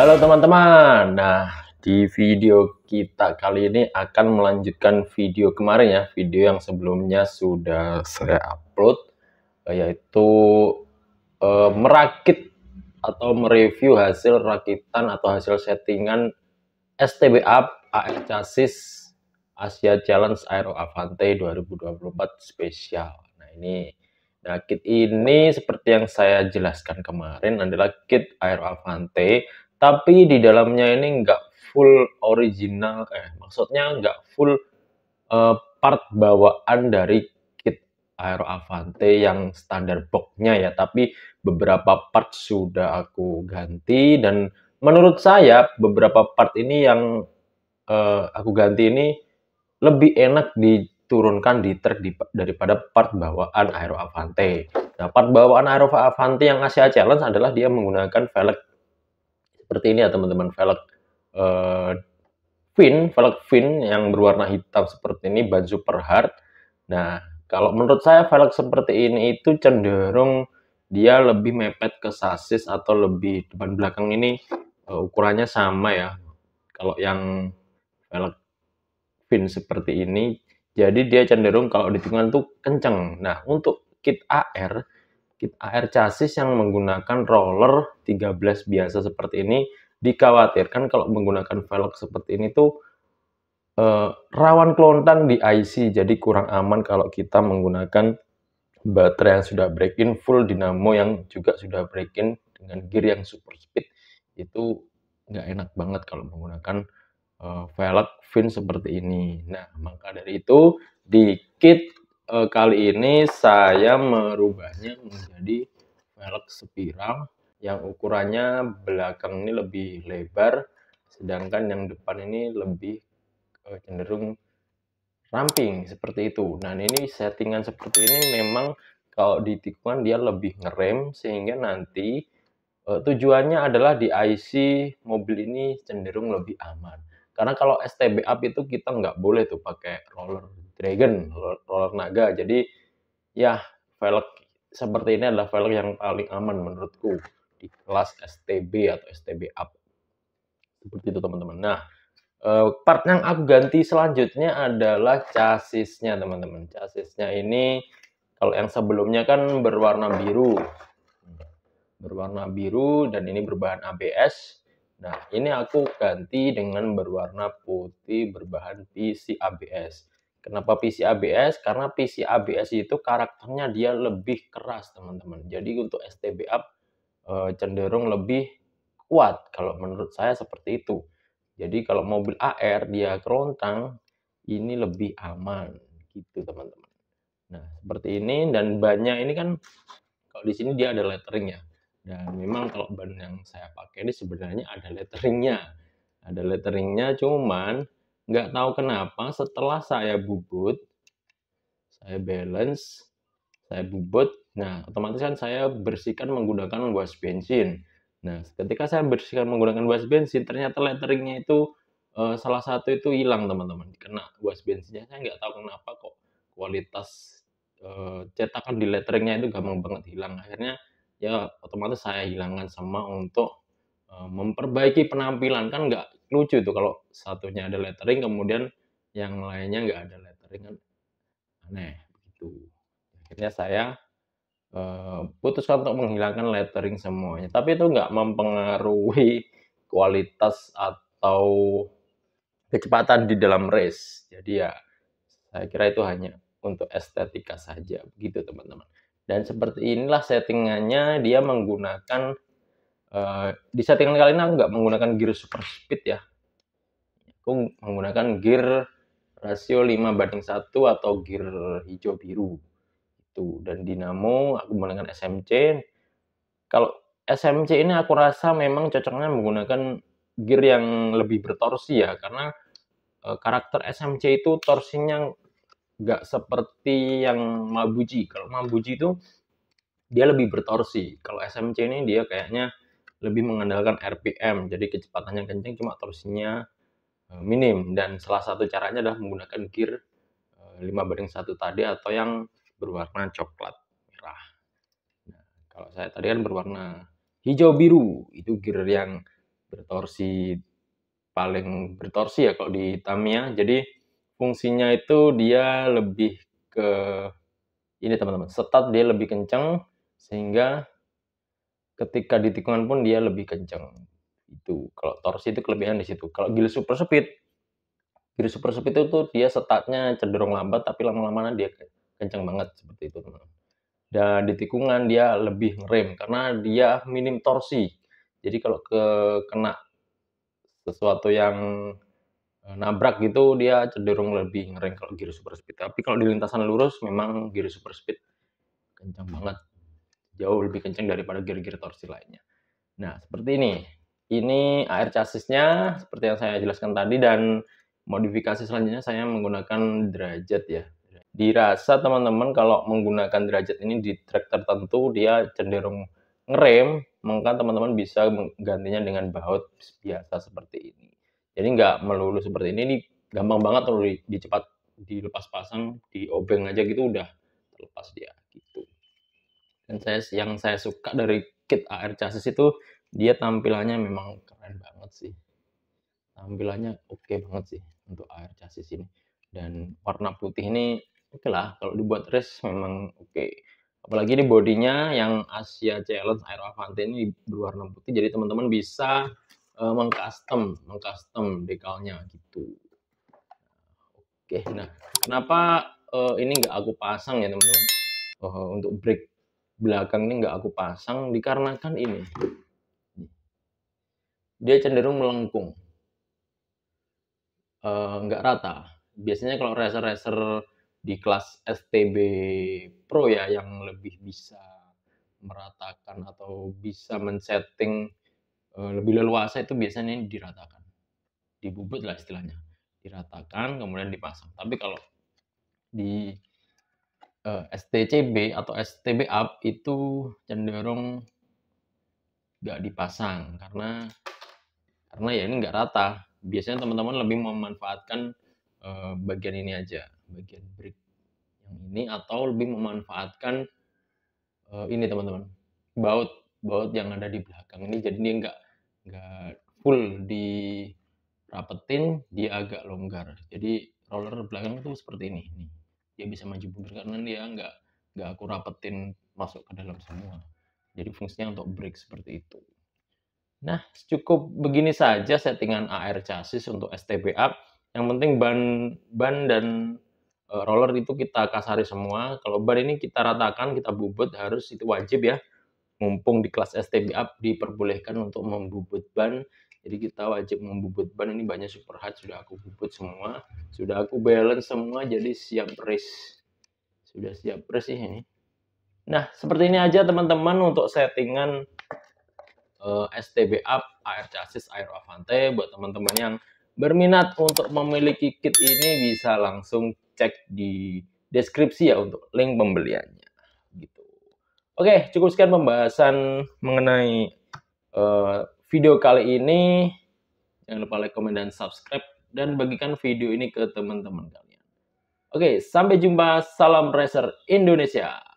Halo teman-teman. Nah, di video kita kali ini akan melanjutkan video kemarin ya, video yang sebelumnya sudah saya upload eh, yaitu eh, merakit atau mereview hasil rakitan atau hasil settingan STBA AR chassis Asia Challenge Aero Avante 2024 spesial. Nah, ini Nah, kit ini seperti yang saya jelaskan kemarin adalah kit Aero Avante tapi di dalamnya ini nggak full original eh maksudnya nggak full uh, part bawaan dari kit Aero Avante yang standar boxnya ya tapi beberapa part sudah aku ganti dan menurut saya beberapa part ini yang uh, aku ganti ini lebih enak diturunkan di di, daripada part bawaan Aero Avante. Nah, part bawaan Aero Avante yang Asia Challenge adalah dia menggunakan velg seperti ini ya teman-teman velg uh, fin velg fin yang berwarna hitam seperti ini ban super hard nah kalau menurut saya velg seperti ini itu cenderung dia lebih mepet ke sasis atau lebih depan belakang ini uh, ukurannya sama ya kalau yang velg fin seperti ini jadi dia cenderung kalau di tikungan tuh kenceng nah untuk kit AR kit AR chassis yang menggunakan roller 13 biasa seperti ini dikhawatirkan kalau menggunakan velg seperti ini tuh eh, rawan kelontang di IC jadi kurang aman kalau kita menggunakan baterai yang sudah break in full dinamo yang juga sudah break in dengan gear yang super speed itu nggak enak banget kalau menggunakan uh, velg fin seperti ini. Nah, maka dari itu di kit uh, kali ini saya merubahnya menjadi velg spiral yang ukurannya belakang ini lebih lebar sedangkan yang depan ini lebih uh, cenderung ramping seperti itu. Nah ini settingan seperti ini memang kalau di tikungan dia lebih ngerem sehingga nanti uh, tujuannya adalah di IC mobil ini cenderung lebih aman. Karena kalau STB up itu kita nggak boleh tuh pakai roller Dragon, roller naga. Jadi ya velg seperti ini adalah velg yang paling aman menurutku di kelas STB atau STB up. Seperti itu teman-teman. Nah, eh, part yang aku ganti selanjutnya adalah chassisnya teman-teman. Chassisnya ini kalau yang sebelumnya kan berwarna biru. Berwarna biru dan ini berbahan ABS. Nah, ini aku ganti dengan berwarna putih berbahan PC ABS. Kenapa PC ABS? Karena PC ABS itu karakternya dia lebih keras, teman-teman. Jadi untuk up e, cenderung lebih kuat kalau menurut saya seperti itu. Jadi kalau mobil AR dia kerontang ini lebih aman gitu, teman-teman. Nah, seperti ini dan bannya ini kan kalau di sini dia ada letteringnya. Dan memang kalau ban yang saya pakai ini sebenarnya ada letteringnya. Ada letteringnya cuman nggak tahu kenapa setelah saya bubut, saya balance, saya bubut, nah otomatis kan saya bersihkan menggunakan was bensin. Nah, ketika saya bersihkan menggunakan was bensin, ternyata letteringnya itu eh, salah satu itu hilang teman-teman. Kena was bensinnya, saya nggak tahu kenapa kok kualitas eh, cetakan di letteringnya itu gampang banget hilang. Akhirnya ya otomatis saya hilangkan sama untuk eh, memperbaiki penampilan kan nggak lucu itu kalau satunya ada lettering kemudian yang lainnya nggak ada lettering kan aneh begitu akhirnya saya uh, putuskan untuk menghilangkan lettering semuanya tapi itu nggak mempengaruhi kualitas atau kecepatan di dalam race jadi ya saya kira itu hanya untuk estetika saja begitu teman-teman dan seperti inilah settingannya dia menggunakan Eh, di settingan kali ini aku nggak menggunakan gear super speed ya. Aku menggunakan gear rasio 5 banding 1 atau gear hijau biru. Itu dan dinamo aku menggunakan SMC. Kalau SMC ini aku rasa memang cocoknya menggunakan gear yang lebih bertorsi ya karena uh, karakter SMC itu torsinya nggak seperti yang Mabuji. Kalau Mabuji itu dia lebih bertorsi. Kalau SMC ini dia kayaknya lebih mengandalkan RPM, jadi kecepatannya kenceng cuma torsinya e, minim. Dan salah satu caranya adalah menggunakan gear 5 e, banding satu tadi atau yang berwarna coklat merah. Nah, kalau saya tadi kan berwarna hijau biru, itu gear yang bertorsi paling bertorsi ya kalau di Tamiya. Jadi fungsinya itu dia lebih ke ini teman-teman, setat dia lebih kencang sehingga ketika di tikungan pun dia lebih kencang itu kalau torsi itu kelebihan di situ kalau gear super speed gear super speed itu tuh dia startnya cenderung lambat tapi lama-lama dia kencang banget seperti itu teman dan di tikungan dia lebih rem karena dia minim torsi jadi kalau ke kena sesuatu yang eh, nabrak gitu dia cenderung lebih ngerem kalau gear super speed tapi kalau di lintasan lurus memang gear super speed kencang banget jauh lebih kenceng daripada gear-gear torsi lainnya. Nah, seperti ini. Ini air chassisnya seperti yang saya jelaskan tadi dan modifikasi selanjutnya saya menggunakan derajat ya. Dirasa teman-teman kalau menggunakan derajat ini di track tertentu dia cenderung ngerem, maka teman-teman bisa menggantinya dengan baut biasa seperti ini. Jadi nggak melulu seperti ini, ini gampang banget di dicepat dilepas pasang, di obeng aja gitu udah terlepas dia. Gitu dan saya yang saya suka dari kit AR chassis itu dia tampilannya memang keren banget sih tampilannya oke okay banget sih untuk AR chassis ini dan warna putih ini oke okay lah kalau dibuat race memang oke okay. apalagi ini bodinya yang Asia Challenge Aero Avante ini berwarna putih jadi teman-teman bisa uh, mengcustom mengcustom decalnya gitu nah, oke okay, nah kenapa uh, ini nggak aku pasang ya teman-teman uh, untuk break belakang ini nggak aku pasang dikarenakan ini. Dia cenderung melengkung. Uh, nggak rata. Biasanya kalau racer-racer di kelas STB Pro ya yang lebih bisa meratakan atau bisa men-setting uh, lebih leluasa itu biasanya ini diratakan. Dibubut lah istilahnya. Diratakan kemudian dipasang. Tapi kalau di eh, STCB atau STB up itu cenderung nggak dipasang karena karena ya ini nggak rata. Biasanya teman-teman lebih memanfaatkan eh, bagian ini aja, bagian brick yang ini atau lebih memanfaatkan eh, ini teman-teman baut baut yang ada di belakang ini jadi dia nggak nggak full rapetin dia agak longgar jadi roller belakang itu seperti ini nih dia bisa maju mundur karena dia nggak nggak aku rapetin masuk ke dalam semua jadi fungsinya untuk break seperti itu nah cukup begini saja settingan AR chassis untuk stb up yang penting ban ban dan e, roller itu kita kasari semua kalau ban ini kita ratakan kita bubut harus itu wajib ya mumpung di kelas stb up diperbolehkan untuk membubut ban jadi kita wajib membubut ban ini banyak super hard sudah aku bubut semua, sudah aku balance semua jadi siap race. Sudah siap race sih ini. Nah, seperti ini aja teman-teman untuk settingan uh, eh, STB Up air chassis air Avante buat teman-teman yang berminat untuk memiliki kit ini bisa langsung cek di deskripsi ya untuk link pembeliannya gitu. Oke, cukup sekian pembahasan mengenai uh, video kali ini. Jangan lupa like, komen, dan subscribe. Dan bagikan video ini ke teman-teman kalian. Oke, sampai jumpa. Salam Racer Indonesia.